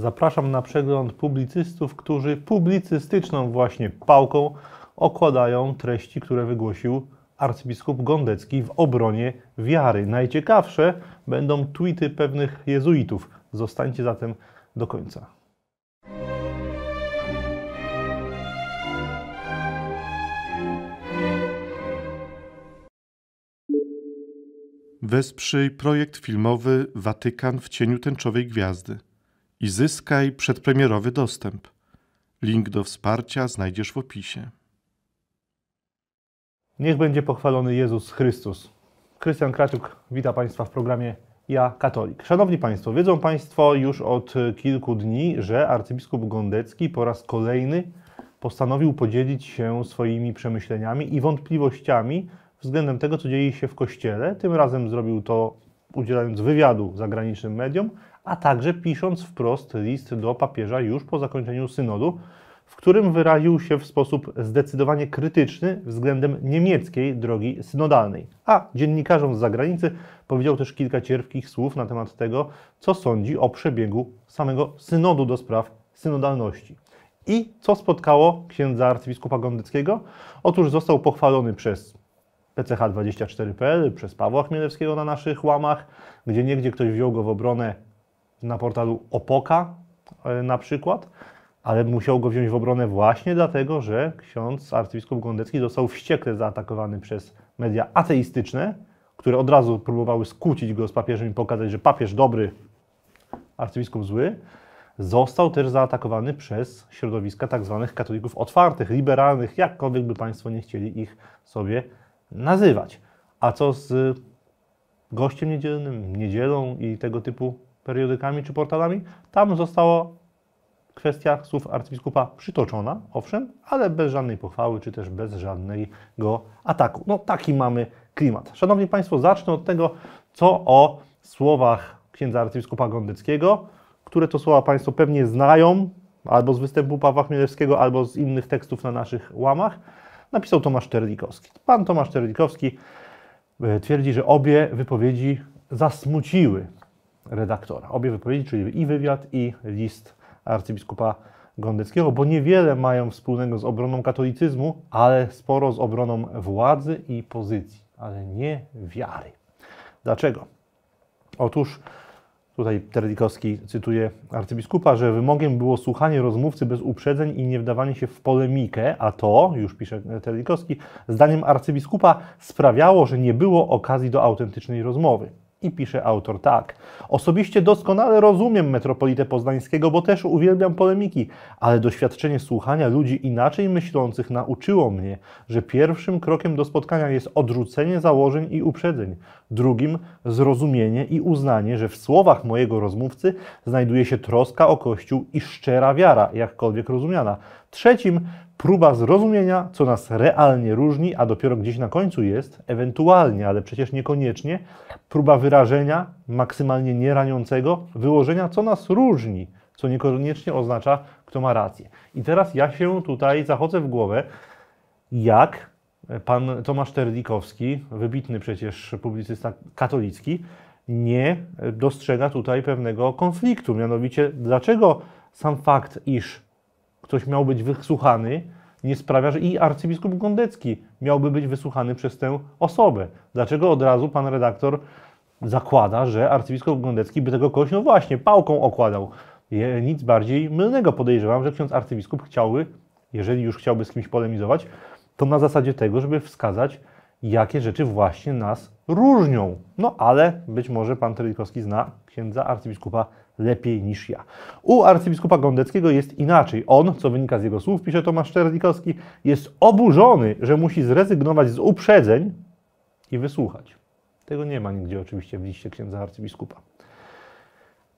Zapraszam na przegląd publicystów, którzy publicystyczną właśnie pałką okładają treści, które wygłosił arcybiskup Gondecki w obronie wiary. Najciekawsze będą tweety pewnych jezuitów. Zostańcie zatem do końca. Wesprzyj projekt filmowy Watykan w cieniu tęczowej gwiazdy i zyskaj przedpremierowy dostęp. Link do wsparcia znajdziesz w opisie. Niech będzie pochwalony Jezus Chrystus. Krystian Kraczuk, witam Państwa w programie Ja Katolik. Szanowni Państwo, wiedzą Państwo już od e, kilku dni, że arcybiskup Gondecki po raz kolejny postanowił podzielić się swoimi przemyśleniami i wątpliwościami względem tego, co dzieje się w Kościele. Tym razem zrobił to udzielając wywiadu zagranicznym mediom, a także pisząc wprost list do papieża już po zakończeniu synodu, w którym wyraził się w sposób zdecydowanie krytyczny względem niemieckiej drogi synodalnej. A dziennikarzom z zagranicy powiedział też kilka cierpkich słów na temat tego, co sądzi o przebiegu samego synodu do spraw synodalności. I co spotkało księdza arcybiskupa Gondyckiego? Otóż został pochwalony przez PCH24.pl, przez Pawła Chmielewskiego na naszych łamach, gdzie niegdzie ktoś wziął go w obronę na portalu Opoka e, na przykład, ale musiał go wziąć w obronę właśnie dlatego, że ksiądz arcybiskup Gondecki został wściekle zaatakowany przez media ateistyczne, które od razu próbowały skłócić go z papieżem i pokazać, że papież dobry, arcybiskup zły. Został też zaatakowany przez środowiska tzw. Tak katolików otwartych, liberalnych, jakkolwiek by Państwo nie chcieli ich sobie nazywać. A co z gościem niedzielnym, niedzielą i tego typu periodykami czy portalami. Tam została kwestia słów arcybiskupa przytoczona, owszem, ale bez żadnej pochwały czy też bez żadnego ataku. No taki mamy klimat. Szanowni Państwo, zacznę od tego, co o słowach księdza arcybiskupa Gondyckiego, które to słowa Państwo pewnie znają, albo z występu Pawła Chmielewskiego, albo z innych tekstów na naszych łamach, napisał Tomasz Terlikowski. Pan Tomasz Terlikowski e, twierdzi, że obie wypowiedzi zasmuciły redaktora. Obie wypowiedzi, czyli i wywiad, i list arcybiskupa Gondeckiego, bo niewiele mają wspólnego z obroną katolicyzmu, ale sporo z obroną władzy i pozycji, ale nie wiary. Dlaczego? Otóż tutaj Terlikowski cytuje arcybiskupa, że wymogiem było słuchanie rozmówcy bez uprzedzeń i nie wdawanie się w polemikę, a to, już pisze Terlikowski, zdaniem arcybiskupa sprawiało, że nie było okazji do autentycznej rozmowy. I pisze autor tak. Osobiście doskonale rozumiem metropolitę poznańskiego, bo też uwielbiam polemiki, ale doświadczenie słuchania ludzi inaczej myślących nauczyło mnie, że pierwszym krokiem do spotkania jest odrzucenie założeń i uprzedzeń, drugim zrozumienie i uznanie, że w słowach mojego rozmówcy znajduje się troska o Kościół i szczera wiara, jakkolwiek rozumiana. Trzecim próba zrozumienia, co nas realnie różni, a dopiero gdzieś na końcu jest, ewentualnie, ale przecież niekoniecznie, próba wyrażenia maksymalnie nieraniącego wyłożenia, co nas różni, co niekoniecznie oznacza, kto ma rację. I teraz ja się tutaj zachodzę w głowę, jak pan Tomasz Terlikowski, wybitny przecież publicysta katolicki, nie dostrzega tutaj pewnego konfliktu. Mianowicie, dlaczego sam fakt, iż ktoś miał być wysłuchany, nie sprawia, że i arcybiskup Gondecki miałby być wysłuchany przez tę osobę. Dlaczego od razu pan redaktor zakłada, że arcybiskup Gondecki by tego kogoś, no właśnie, pałką okładał? Je, nic bardziej mylnego podejrzewam, że ksiądz arcybiskup chciałby, jeżeli już chciałby z kimś polemizować, to na zasadzie tego, żeby wskazać, jakie rzeczy właśnie nas różnią. No ale być może pan Trydkowski zna księdza arcybiskupa lepiej niż ja. U arcybiskupa Gondeckiego jest inaczej. On, co wynika z jego słów, pisze Tomasz Czernikowski, jest oburzony, że musi zrezygnować z uprzedzeń i wysłuchać. Tego nie ma nigdzie oczywiście w liście księdza arcybiskupa.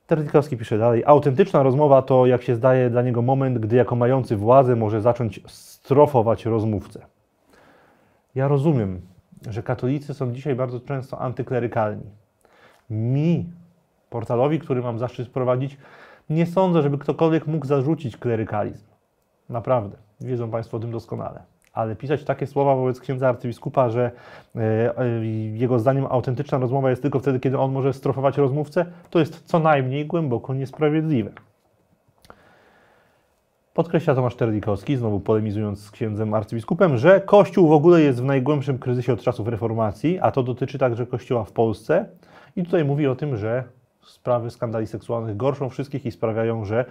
Terlikowski pisze dalej. Autentyczna rozmowa to, jak się zdaje, dla niego moment, gdy jako mający władzę może zacząć strofować rozmówcę. Ja rozumiem, że katolicy są dzisiaj bardzo często antyklerykalni. Mi Portalowi, który mam zaszczyt prowadzić, nie sądzę, żeby ktokolwiek mógł zarzucić klerykalizm. Naprawdę, wiedzą Państwo o tym doskonale. Ale pisać takie słowa wobec księdza arcybiskupa, że e, e, jego zdaniem autentyczna rozmowa jest tylko wtedy, kiedy on może strofować rozmówcę, to jest co najmniej głęboko niesprawiedliwe. Podkreśla Tomasz Terlikowski, znowu polemizując z księdzem arcybiskupem, że Kościół w ogóle jest w najgłębszym kryzysie od czasów reformacji, a to dotyczy także Kościoła w Polsce. I tutaj mówi o tym, że sprawy skandali seksualnych gorszą wszystkich i sprawiają, że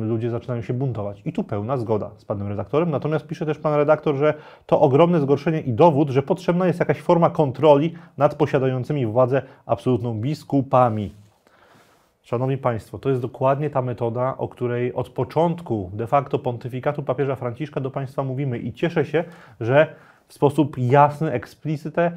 ludzie zaczynają się buntować. I tu pełna zgoda z panem redaktorem. Natomiast pisze też pan redaktor, że to ogromne zgorszenie i dowód, że potrzebna jest jakaś forma kontroli nad posiadającymi władzę absolutną biskupami. Szanowni Państwo, to jest dokładnie ta metoda, o której od początku de facto pontyfikatu papieża Franciszka do Państwa mówimy i cieszę się, że w sposób jasny, eksplicyte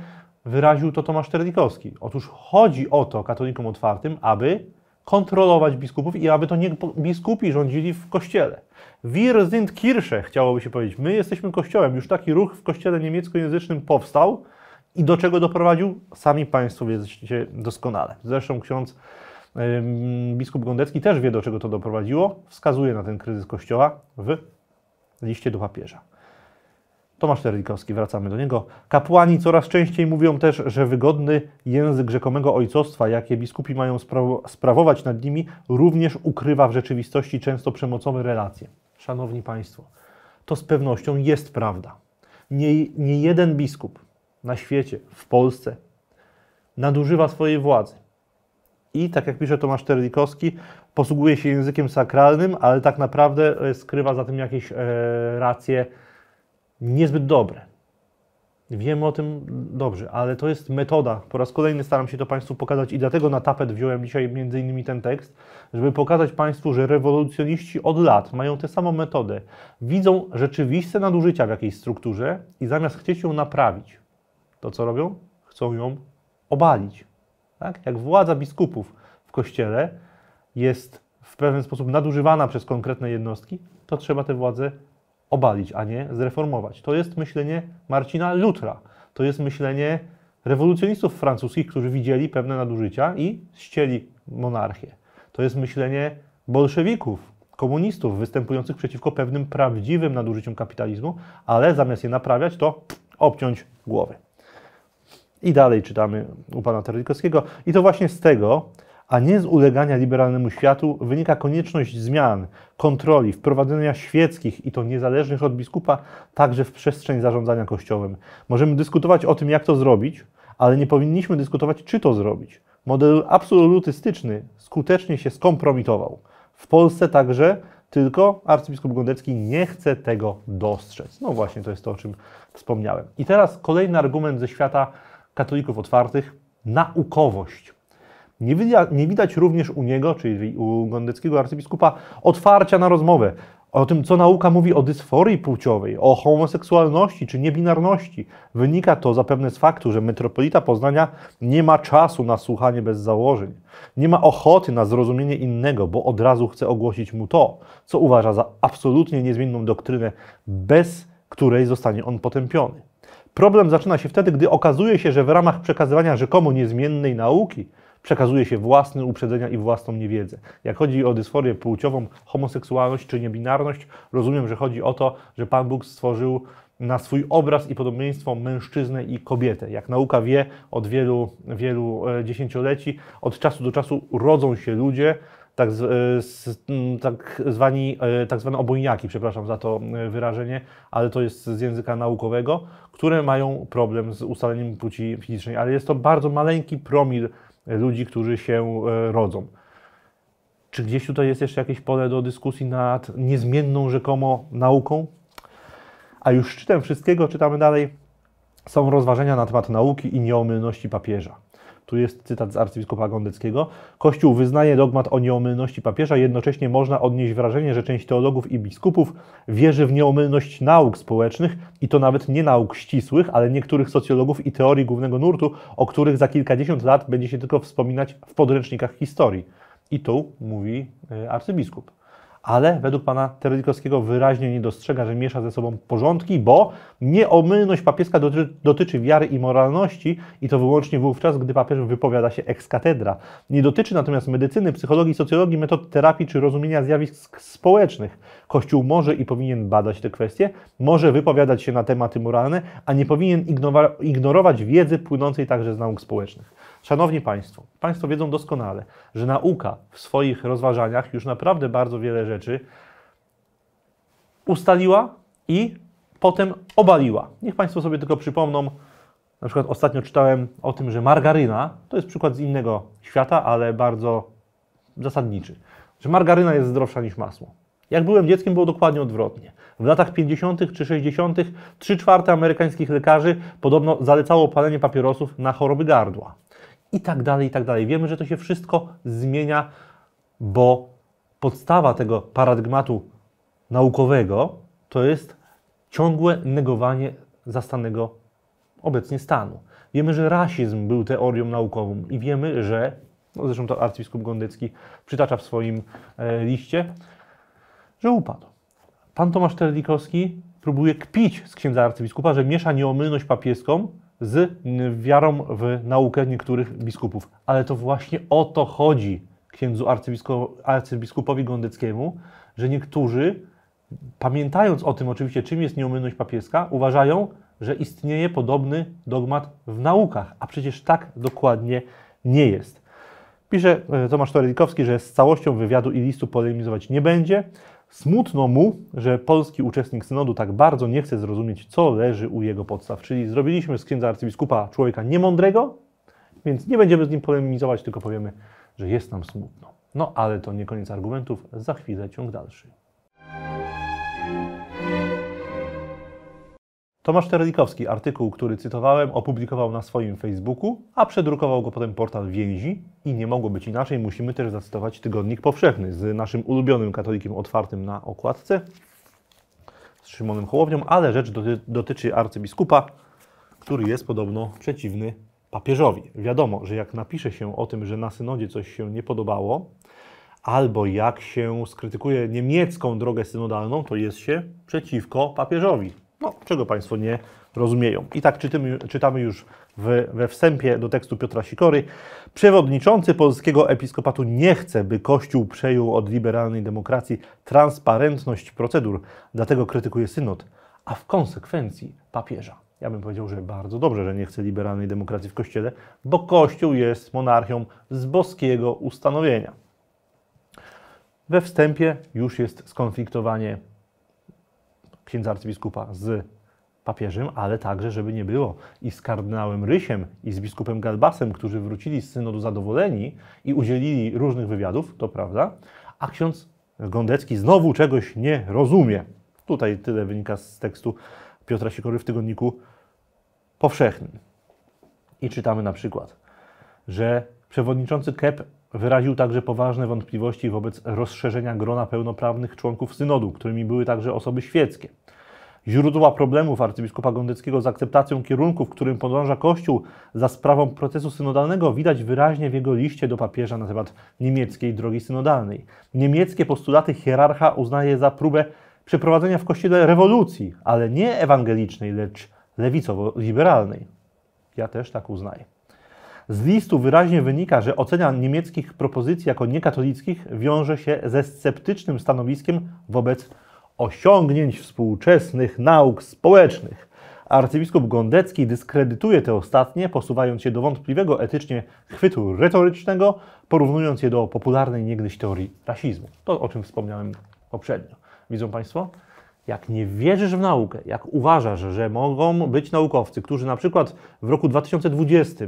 wyraził to Tomasz Terlikowski. Otóż chodzi o to katolikom otwartym, aby kontrolować biskupów i aby to nie biskupi rządzili w kościele. Wir sind Kirche, chciałoby się powiedzieć. My jesteśmy kościołem. Już taki ruch w kościele niemieckojęzycznym powstał i do czego doprowadził? Sami Państwo wiecie doskonale. Zresztą ksiądz biskup Gondecki też wie, do czego to doprowadziło. Wskazuje na ten kryzys kościoła w liście do papieża. Tomasz Terlikowski, wracamy do niego. Kapłani coraz częściej mówią też, że wygodny język rzekomego ojcostwa, jakie biskupi mają sprawować nad nimi, również ukrywa w rzeczywistości często przemocowe relacje. Szanowni Państwo, to z pewnością jest prawda. Nie, nie jeden biskup na świecie, w Polsce, nadużywa swojej władzy. I, tak jak pisze Tomasz Terlikowski, posługuje się językiem sakralnym, ale tak naprawdę e, skrywa za tym jakieś e, racje niezbyt dobre. Wiem o tym dobrze, ale to jest metoda. Po raz kolejny staram się to Państwu pokazać i dlatego na tapet wziąłem dzisiaj między innymi ten tekst, żeby pokazać Państwu, że rewolucjoniści od lat mają tę samą metodę. Widzą rzeczywiste nadużycia w jakiejś strukturze i zamiast chcieć ją naprawić, to co robią? Chcą ją obalić. Tak? Jak władza biskupów w kościele jest w pewien sposób nadużywana przez konkretne jednostki, to trzeba tę władzę obalić, a nie zreformować. To jest myślenie Marcina Lutra. To jest myślenie rewolucjonistów francuskich, którzy widzieli pewne nadużycia i ścieli monarchię. To jest myślenie bolszewików, komunistów występujących przeciwko pewnym prawdziwym nadużyciom kapitalizmu, ale zamiast je naprawiać, to obciąć głowy. I dalej czytamy u pana Terlikowskiego. I to właśnie z tego a nie z ulegania liberalnemu światu, wynika konieczność zmian, kontroli, wprowadzenia świeckich i to niezależnych od biskupa także w przestrzeń zarządzania Kościołem. Możemy dyskutować o tym, jak to zrobić, ale nie powinniśmy dyskutować, czy to zrobić. Model absolutystyczny skutecznie się skompromitował. W Polsce także, tylko arcybiskup Gondecki nie chce tego dostrzec. No właśnie, to jest to, o czym wspomniałem. I teraz kolejny argument ze świata katolików otwartych naukowość. Nie, widać, nie widać również u niego, czyli u gondeckiego arcybiskupa, otwarcia na rozmowę o tym, co nauka mówi o dysforii płciowej, o homoseksualności czy niebinarności. Wynika to zapewne z faktu, że metropolita Poznania nie ma czasu na słuchanie bez założeń. Nie ma ochoty na zrozumienie innego, bo od razu chce ogłosić mu to, co uważa za absolutnie niezmienną doktrynę, bez której zostanie on potępiony. Problem zaczyna się wtedy, gdy okazuje się, że w ramach przekazywania rzekomo niezmiennej nauki przekazuje się własne uprzedzenia i własną niewiedzę. Jak chodzi o dysforię płciową, homoseksualność czy niebinarność, rozumiem, że chodzi o to, że Pan Bóg stworzył na swój obraz i podobieństwo mężczyznę i kobietę. Jak nauka wie od wielu, wielu e, dziesięcioleci, od czasu do czasu rodzą się ludzie, tak, z, e, tak, zwani, e, tak zwane obojniaki, przepraszam za to wyrażenie, ale to jest z języka naukowego, które mają problem z ustaleniem płci fizycznej, ale jest to bardzo maleńki promil ludzi, którzy się e, rodzą. Czy gdzieś tutaj jest jeszcze jakieś pole do dyskusji nad niezmienną rzekomo nauką? A już szczytem wszystkiego, czytamy dalej, są rozważenia na temat nauki i nieomylności papieża. Tu jest cytat z arcybiskupa Gondeckiego. Kościół wyznaje dogmat o nieomylności papieża, jednocześnie można odnieść wrażenie, że część teologów i biskupów wierzy w nieomylność nauk społecznych i to nawet nie nauk ścisłych, ale niektórych socjologów i teorii głównego nurtu, o których za kilkadziesiąt lat będzie się tylko wspominać w podręcznikach historii. I tu mówi e, arcybiskup ale według pana Terlikowskiego wyraźnie nie dostrzega, że miesza ze sobą porządki, bo nieomylność papieska dotyczy, dotyczy wiary i moralności i to wyłącznie wówczas, gdy papież wypowiada się ex cathedra. Nie dotyczy natomiast medycyny, psychologii, socjologii, metod terapii czy rozumienia zjawisk społecznych. Kościół może i powinien badać te kwestie, może wypowiadać się na tematy moralne, a nie powinien ignorować wiedzy płynącej także z nauk społecznych. Szanowni Państwo, Państwo wiedzą doskonale, że nauka w swoich rozważaniach już naprawdę bardzo wiele rzeczy ustaliła i potem obaliła. Niech Państwo sobie tylko przypomną, na przykład ostatnio czytałem o tym, że margaryna to jest przykład z innego świata, ale bardzo zasadniczy, że margaryna jest zdrowsza niż masło. Jak byłem dzieckiem, było dokładnie odwrotnie. W latach 50. czy 60. 3 czwarte amerykańskich lekarzy podobno zalecało palenie papierosów na choroby gardła i tak dalej, i tak dalej. Wiemy, że to się wszystko zmienia, bo podstawa tego paradygmatu naukowego to jest ciągłe negowanie zastanego obecnie stanu. Wiemy, że rasizm był teorią naukową i wiemy, że, no zresztą to arcybiskup Gondycki przytacza w swoim e, liście, że upadł. Pan Tomasz Terlikowski próbuje kpić z księdza arcybiskupa, że miesza nieomylność papieską z wiarą w naukę niektórych biskupów. Ale to właśnie o to chodzi księdzu arcybiskupowi Gondyckiemu, że niektórzy, pamiętając o tym oczywiście, czym jest nieomylność papieska, uważają, że istnieje podobny dogmat w naukach, a przecież tak dokładnie nie jest. Pisze e, Tomasz Torelikowski, że z całością wywiadu i listu polemizować nie będzie, Smutno mu, że polski uczestnik synodu tak bardzo nie chce zrozumieć, co leży u jego podstaw. Czyli zrobiliśmy z księdza arcybiskupa człowieka niemądrego, więc nie będziemy z nim polemizować, tylko powiemy, że jest nam smutno. No ale to nie koniec argumentów, za chwilę ciąg dalszy. Tomasz Terlikowski artykuł, który cytowałem, opublikował na swoim Facebooku, a przedrukował go potem portal Więzi i nie mogło być inaczej, musimy też zacytować Tygodnik Powszechny z naszym ulubionym katolikiem otwartym na okładce, z Szymonem Hołownią, ale rzecz dotyczy arcybiskupa, który jest podobno przeciwny papieżowi. Wiadomo, że jak napisze się o tym, że na synodzie coś się nie podobało, albo jak się skrytykuje niemiecką drogę synodalną, to jest się przeciwko papieżowi no, czego Państwo nie rozumieją. I tak czytamy, czytamy już w, we wstępie do tekstu Piotra Sikory. Przewodniczący polskiego episkopatu nie chce, by Kościół przejął od liberalnej demokracji transparentność procedur, dlatego krytykuje synod, a w konsekwencji papieża. Ja bym powiedział, że bardzo dobrze, że nie chce liberalnej demokracji w Kościele, bo Kościół jest monarchią z boskiego ustanowienia. We wstępie już jest skonfliktowanie księdza arcybiskupa z papieżem, ale także, żeby nie było, i z kardynałem Rysiem, i z biskupem Galbasem, którzy wrócili z synodu zadowoleni i udzielili różnych wywiadów, to prawda, a ksiądz Gondecki znowu czegoś nie rozumie. Tutaj tyle wynika z tekstu Piotra Sikory w tygodniku powszechnym. I czytamy na przykład, że przewodniczący KEP Wyraził także poważne wątpliwości wobec rozszerzenia grona pełnoprawnych członków synodu, którymi były także osoby świeckie. Źródła problemów arcybiskupa Gondyckiego z akceptacją kierunku, w którym podąża Kościół za sprawą procesu synodalnego, widać wyraźnie w jego liście do papieża na temat niemieckiej drogi synodalnej. Niemieckie postulaty hierarcha uznaje za próbę przeprowadzenia w Kościele rewolucji, ale nie ewangelicznej, lecz lewicowo-liberalnej. Ja też tak uznaję. Z listu wyraźnie wynika, że ocena niemieckich propozycji jako niekatolickich wiąże się ze sceptycznym stanowiskiem wobec osiągnięć współczesnych nauk społecznych. Arcybiskup Gondecki dyskredytuje te ostatnie, posuwając je do wątpliwego etycznie chwytu retorycznego, porównując je do popularnej niegdyś teorii rasizmu. To, o czym wspomniałem poprzednio. Widzą Państwo? Jak nie wierzysz w naukę, jak uważasz, że mogą być naukowcy, którzy na przykład w roku 2020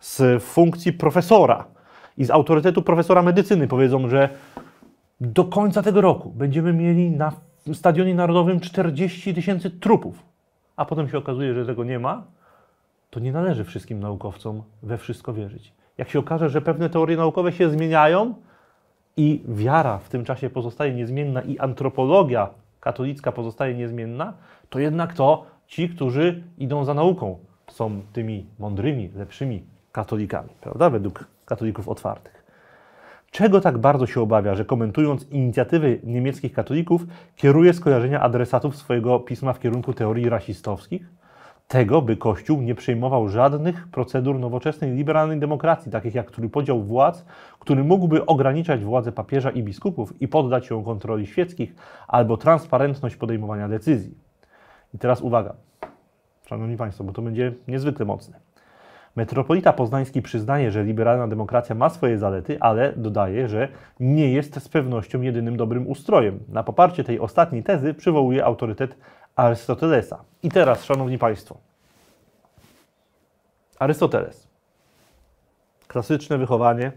z funkcji profesora i z autorytetu profesora medycyny powiedzą, że do końca tego roku będziemy mieli na stadionie narodowym 40 tysięcy trupów, a potem się okazuje, że tego nie ma, to nie należy wszystkim naukowcom we wszystko wierzyć. Jak się okaże, że pewne teorie naukowe się zmieniają i wiara w tym czasie pozostaje niezmienna i antropologia katolicka pozostaje niezmienna, to jednak to ci, którzy idą za nauką, są tymi mądrymi, lepszymi katolikami, prawda? Według katolików otwartych. Czego tak bardzo się obawia, że komentując inicjatywy niemieckich katolików, kieruje skojarzenia adresatów swojego pisma w kierunku teorii rasistowskich? Tego, by Kościół nie przejmował żadnych procedur nowoczesnej liberalnej demokracji, takich jak trójpodział władz, który mógłby ograniczać władzę papieża i biskupów i poddać ją kontroli świeckich, albo transparentność podejmowania decyzji. I teraz uwaga, Szanowni Państwo, bo to będzie niezwykle mocne. Metropolita Poznański przyznaje, że liberalna demokracja ma swoje zalety, ale dodaje, że nie jest z pewnością jedynym dobrym ustrojem. Na poparcie tej ostatniej tezy przywołuje autorytet Arystotelesa. I teraz, szanowni państwo, Arystoteles. Klasyczne wychowanie,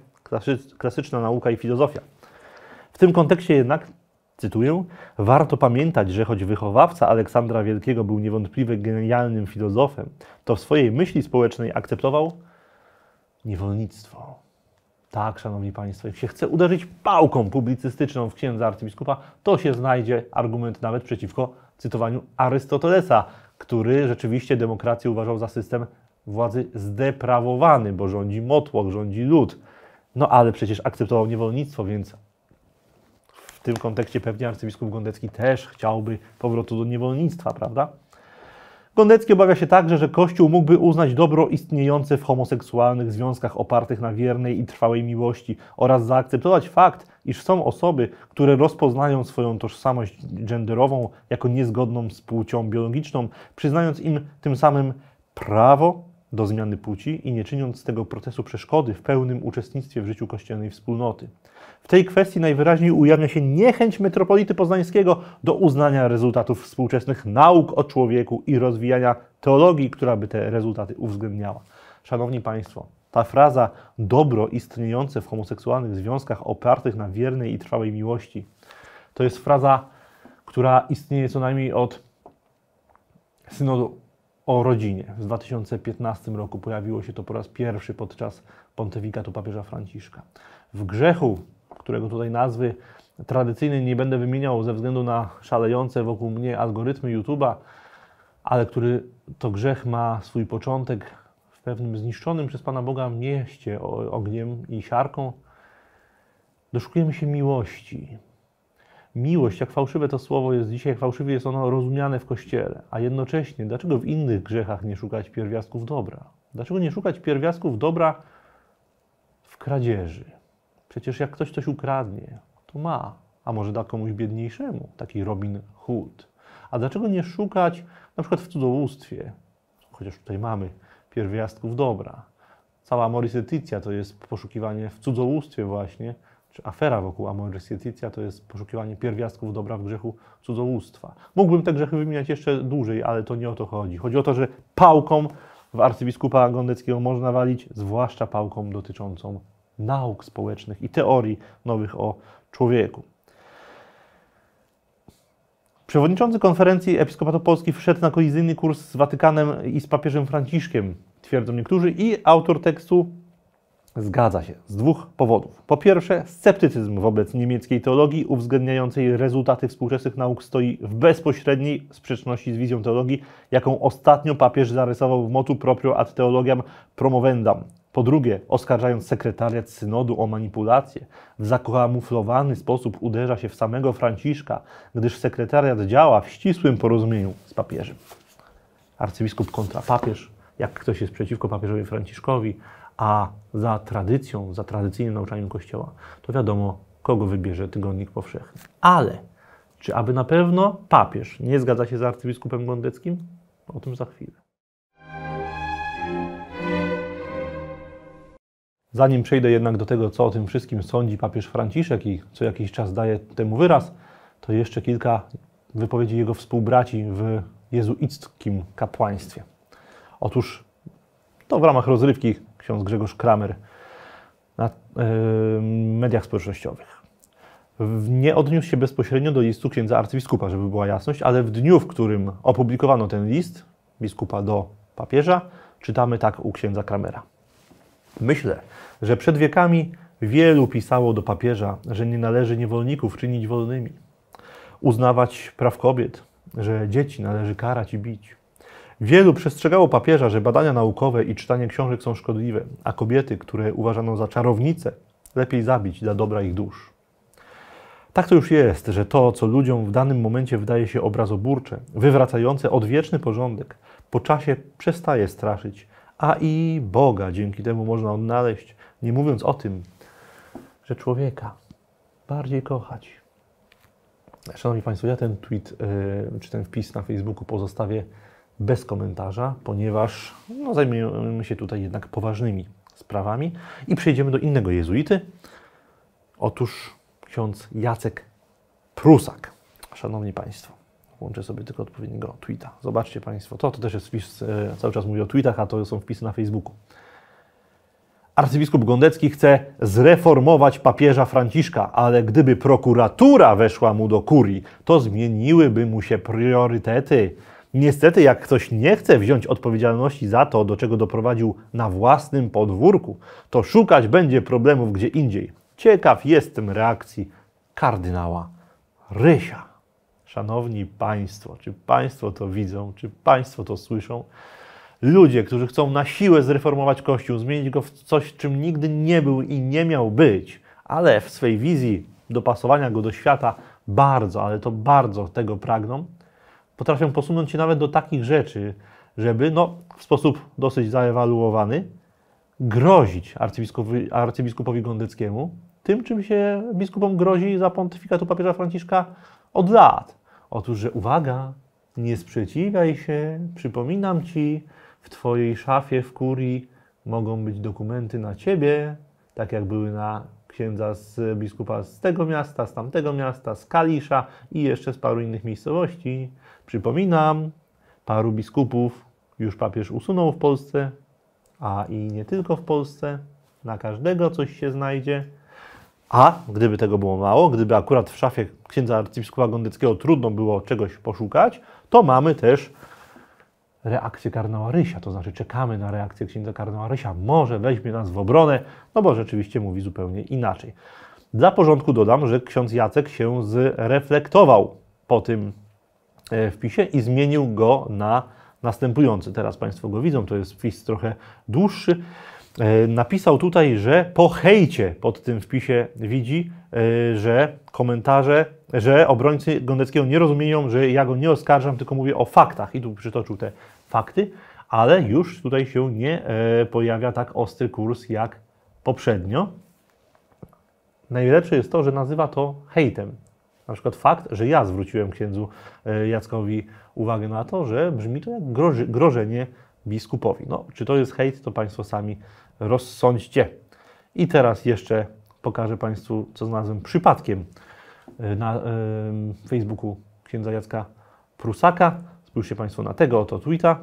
klasyczna nauka i filozofia. W tym kontekście jednak Cytuję: Warto pamiętać, że choć wychowawca Aleksandra Wielkiego był niewątpliwie genialnym filozofem, to w swojej myśli społecznej akceptował niewolnictwo. Tak, szanowni państwo, jak się chce uderzyć pałką publicystyczną w księdza arcybiskupa, to się znajdzie argument nawet przeciwko cytowaniu Arystotelesa, który rzeczywiście demokrację uważał za system władzy zdeprawowany, bo rządzi motłoch, rządzi lud. No ale przecież akceptował niewolnictwo, więc w tym kontekście pewnie arcybiskup Gondecki też chciałby powrotu do niewolnictwa, prawda? Gondecki obawia się także, że Kościół mógłby uznać dobro istniejące w homoseksualnych związkach opartych na wiernej i trwałej miłości oraz zaakceptować fakt, iż są osoby, które rozpoznają swoją tożsamość genderową jako niezgodną z płcią biologiczną, przyznając im tym samym prawo do zmiany płci i nie czyniąc z tego procesu przeszkody w pełnym uczestnictwie w życiu kościelnej wspólnoty. W tej kwestii najwyraźniej ujawnia się niechęć metropolity poznańskiego do uznania rezultatów współczesnych nauk o człowieku i rozwijania teologii, która by te rezultaty uwzględniała. Szanowni Państwo, ta fraza dobro istniejące w homoseksualnych związkach opartych na wiernej i trwałej miłości to jest fraza, która istnieje co najmniej od synodu o rodzinie. W 2015 roku pojawiło się to po raz pierwszy podczas pontyfikatu papieża Franciszka. W grzechu, którego tutaj nazwy tradycyjnej nie będę wymieniał ze względu na szalejące wokół mnie algorytmy YouTube'a, ale który to grzech ma swój początek w pewnym zniszczonym przez Pana Boga mieście ogniem i siarką, doszukujemy się miłości, miłość, jak fałszywe to słowo jest dzisiaj, jak fałszywie jest ono rozumiane w Kościele, a jednocześnie dlaczego w innych grzechach nie szukać pierwiastków dobra? Dlaczego nie szukać pierwiastków dobra w kradzieży? Przecież jak ktoś coś ukradnie, to ma, a może da komuś biedniejszemu, taki Robin Hood. A dlaczego nie szukać na przykład w cudzołóstwie, chociaż tutaj mamy pierwiastków dobra? Cała morisetycja to jest poszukiwanie w cudzołóstwie właśnie, czy afera wokół amor justitia to jest poszukiwanie pierwiastków dobra w grzechu cudzołóstwa. Mógłbym te grzechy wymieniać jeszcze dłużej, ale to nie o to chodzi. Chodzi o to, że pałką w arcybiskupa Gondeckiego można walić, zwłaszcza pałką dotyczącą nauk społecznych i teorii nowych o człowieku. Przewodniczący konferencji Episkopatu Polski wszedł na kolizyjny kurs z Watykanem i z papieżem Franciszkiem, twierdzą niektórzy, i autor tekstu Zgadza się, z dwóch powodów. Po pierwsze, sceptycyzm wobec niemieckiej teologii uwzględniającej rezultaty współczesnych nauk stoi w bezpośredniej sprzeczności z wizją teologii, jaką ostatnio papież zarysował w motu proprio ad theologiam promovendam. Po drugie, oskarżając sekretariat synodu o manipulację, w zakamuflowany sposób uderza się w samego Franciszka, gdyż sekretariat działa w ścisłym porozumieniu z papieżem. Arcybiskup kontra papież, jak ktoś jest przeciwko papieżowi Franciszkowi, a za tradycją, za tradycyjnym nauczaniem Kościoła, to wiadomo, kogo wybierze tygodnik powszechny. Ale czy aby na pewno papież nie zgadza się z arcybiskupem Gondeckim? O tym za chwilę. Zanim przejdę jednak do tego, co o tym wszystkim sądzi papież Franciszek i co jakiś czas daje temu wyraz, to jeszcze kilka wypowiedzi jego współbraci w jezuickim kapłaństwie. Otóż to w ramach rozrywki ksiądz Grzegorz Kramer na e, mediach społecznościowych. Nie odniósł się bezpośrednio do listu księdza arcybiskupa, żeby była jasność, ale w dniu, w którym opublikowano ten list biskupa do papieża, czytamy tak u księdza Kramera. Myślę, że przed wiekami wielu pisało do papieża, że nie należy niewolników czynić wolnymi, uznawać praw kobiet, że dzieci należy karać i bić. Wielu przestrzegało papieża, że badania naukowe i czytanie książek są szkodliwe, a kobiety, które uważano za czarownice, lepiej zabić dla dobra ich dusz. Tak to już jest, że to, co ludziom w danym momencie wydaje się obrazoburcze, wywracające odwieczny porządek, po czasie przestaje straszyć, a i Boga dzięki temu można odnaleźć, nie mówiąc o tym, że człowieka bardziej kochać. Szanowni Państwo, ja ten tweet e, czy ten wpis na Facebooku pozostawię bez komentarza, ponieważ no, zajmujemy się tutaj jednak poważnymi sprawami. I przejdziemy do innego jezuity. Otóż ksiądz Jacek Prusak. Szanowni Państwo, łączę sobie tylko odpowiedniego tweeta. Zobaczcie Państwo, to, to też jest wpis, e, cały czas mówię o tweetach, a to są wpisy na Facebooku. Arcybiskup Gondecki chce zreformować papieża Franciszka, ale gdyby prokuratura weszła mu do kurii, to zmieniłyby mu się priorytety. Niestety, jak ktoś nie chce wziąć odpowiedzialności za to, do czego doprowadził na własnym podwórku, to szukać będzie problemów gdzie indziej. Ciekaw jestem reakcji kardynała Rysia. Szanowni Państwo, czy Państwo to widzą, czy Państwo to słyszą? Ludzie, którzy chcą na siłę zreformować Kościół, zmienić go w coś, czym nigdy nie był i nie miał być, ale w swej wizji dopasowania go do świata bardzo, ale to bardzo tego pragną, potrafią posunąć się nawet do takich rzeczy, żeby no, w sposób dosyć zaewaluowany grozić arcybiskupowi, arcybiskupowi Gondeckiemu tym, czym się biskupom grozi za pontyfikatu papieża Franciszka od lat. Otóż, że uwaga, nie sprzeciwiaj się, przypominam ci, w twojej szafie w kurii mogą być dokumenty na ciebie, tak jak były na księdza z biskupa z tego miasta, z tamtego miasta, z Kalisza i jeszcze z paru innych miejscowości. Przypominam, paru biskupów już papież usunął w Polsce, a i nie tylko w Polsce, na każdego coś się znajdzie. A gdyby tego było mało, gdyby akurat w szafie księdza arcybiskupa gondyckiego trudno było czegoś poszukać, to mamy też reakcję kardynała Rysia, to znaczy czekamy na reakcję księdza kardynała Rysia, może weźmie nas w obronę, no bo rzeczywiście mówi zupełnie inaczej. Dla porządku dodam, że ksiądz Jacek się zreflektował po tym e, wpisie i zmienił go na następujący. Teraz Państwo go widzą, to jest wpis trochę dłuższy. E, napisał tutaj, że po hejcie pod tym wpisie widzi, e, że komentarze, że obrońcy Gondeckiego nie rozumieją, że ja go nie oskarżam, tylko mówię o faktach i tu przytoczył te fakty, ale już tutaj się nie e, pojawia tak ostry kurs jak poprzednio. Najlepsze jest to, że nazywa to hejtem. Na przykład fakt, że ja zwróciłem księdzu Jackowi uwagę na to, że brzmi to jak grożenie biskupowi. No, czy to jest hejt, to Państwo sami rozsądźcie. I teraz jeszcze pokażę Państwu, co znalazłem przypadkiem e, na y, Facebooku księdza Jacka Prusaka. Spójrzcie Państwo na tego oto tweeta.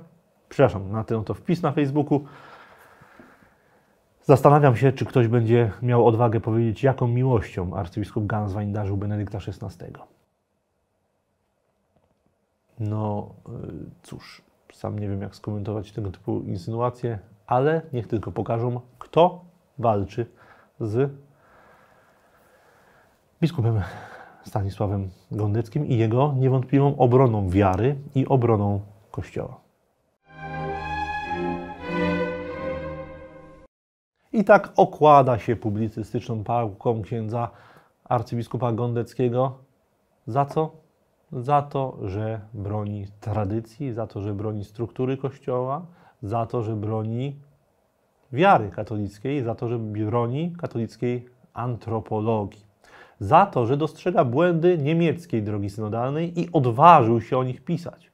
Przepraszam, na ten oto wpis na Facebooku. Zastanawiam się, czy ktoś będzie miał odwagę powiedzieć, jaką miłością arcybiskup Gans indarzył Benedykta XVI. No e, cóż, sam nie wiem, jak skomentować tego typu insynuacje, ale niech tylko pokażą, kto walczy z biskupem Stanisławem Gondeckim i jego niewątpliwą obroną wiary i obroną Kościoła. I tak okłada się publicystyczną pałką księdza arcybiskupa Gondeckiego. Za co? za to, że broni tradycji, za to, że broni struktury Kościoła, za to, że broni wiary katolickiej, za to, że broni katolickiej antropologii, za to, że dostrzega błędy niemieckiej drogi synodalnej i odważył się o nich pisać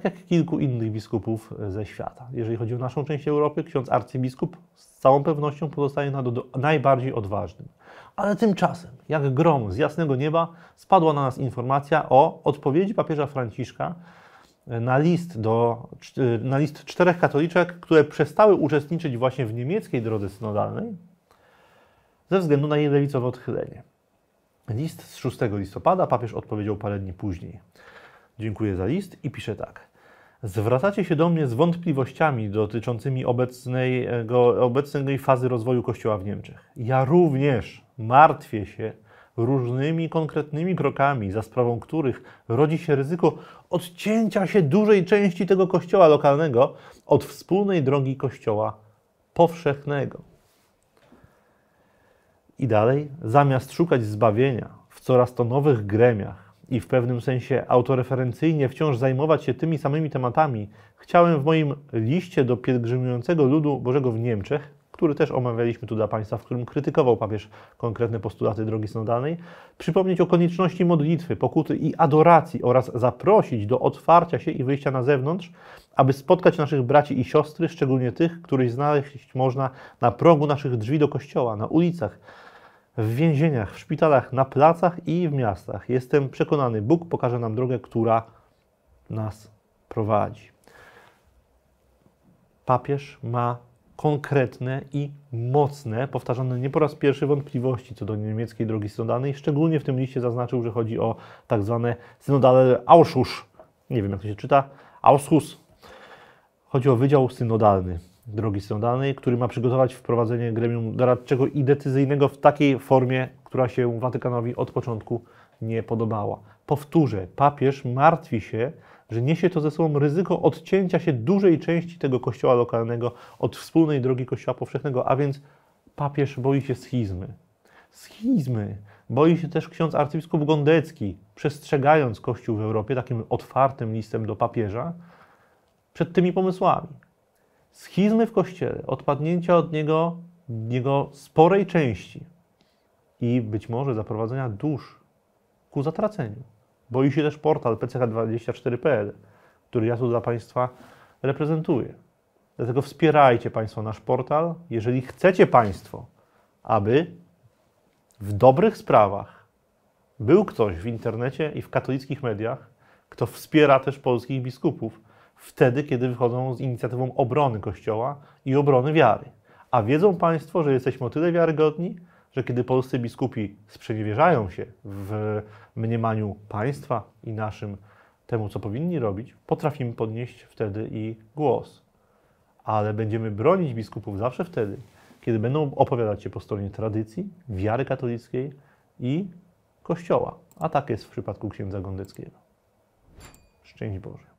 tak jak kilku innych biskupów e, ze świata. Jeżeli chodzi o naszą część Europy, ksiądz arcybiskup z całą pewnością pozostaje na najbardziej odważnym. Ale tymczasem, jak grom z jasnego nieba, spadła na nas informacja o odpowiedzi papieża Franciszka e, na list, do, e, na list czterech katoliczek, które przestały uczestniczyć właśnie w niemieckiej drodze synodalnej ze względu na jej lewicowe odchylenie. List z 6 listopada papież odpowiedział parę dni później. Dziękuję za list i pisze tak. Zwracacie się do mnie z wątpliwościami dotyczącymi obecnego, obecnej fazy rozwoju Kościoła w Niemczech. Ja również martwię się różnymi konkretnymi krokami, za sprawą których rodzi się ryzyko odcięcia się dużej części tego Kościoła lokalnego od wspólnej drogi Kościoła powszechnego. I dalej, zamiast szukać zbawienia w coraz to nowych gremiach, i w pewnym sensie autoreferencyjnie wciąż zajmować się tymi samymi tematami, chciałem w moim liście do pielgrzymującego ludu Bożego w Niemczech, który też omawialiśmy tu dla Państwa, w którym krytykował papież konkretne postulaty drogi synodalnej, przypomnieć o konieczności modlitwy, pokuty i adoracji oraz zaprosić do otwarcia się i wyjścia na zewnątrz, aby spotkać naszych braci i siostry, szczególnie tych, których znaleźć można na progu naszych drzwi do kościoła, na ulicach, w więzieniach, w szpitalach, na placach i w miastach. Jestem przekonany, Bóg pokaże nam drogę, która nas prowadzi. Papież ma konkretne i mocne, powtarzane nie po raz pierwszy wątpliwości co do niemieckiej drogi synodalnej. Szczególnie w tym liście zaznaczył, że chodzi o tak zwane synodale Auschwitz. Nie wiem, jak to się czyta. Auschwitz. Chodzi o Wydział Synodalny drogi sądany, który ma przygotować wprowadzenie gremium doradczego i decyzyjnego w takiej formie, która się Watykanowi od początku nie podobała. Powtórzę, papież martwi się, że niesie to ze sobą ryzyko odcięcia się dużej części tego kościoła lokalnego od wspólnej drogi kościoła powszechnego, a więc papież boi się schizmy. Schizmy boi się też ksiądz arcybiskup Gondecki, przestrzegając Kościół w Europie takim otwartym listem do papieża przed tymi pomysłami schizmy w kościele, odpadnięcia od niego, niego sporej części i być może zaprowadzenia dusz ku zatraceniu. Boi się też portal pch24.pl, który ja tu dla Państwa reprezentuję. Dlatego wspierajcie Państwo nasz portal, jeżeli chcecie Państwo, aby w dobrych sprawach był ktoś w internecie i w katolickich mediach, kto wspiera też polskich biskupów, wtedy, kiedy wychodzą z inicjatywą obrony Kościoła i obrony wiary. A wiedzą Państwo, że jesteśmy o tyle wiarygodni, że kiedy polscy biskupi sprzeniewierzają się w mniemaniu państwa i naszym temu, co powinni robić, potrafimy podnieść wtedy i głos. Ale będziemy bronić biskupów zawsze wtedy, kiedy będą opowiadać się po stronie tradycji, wiary katolickiej i Kościoła. A tak jest w przypadku księdza Gondeckiego. Szczęść Boże.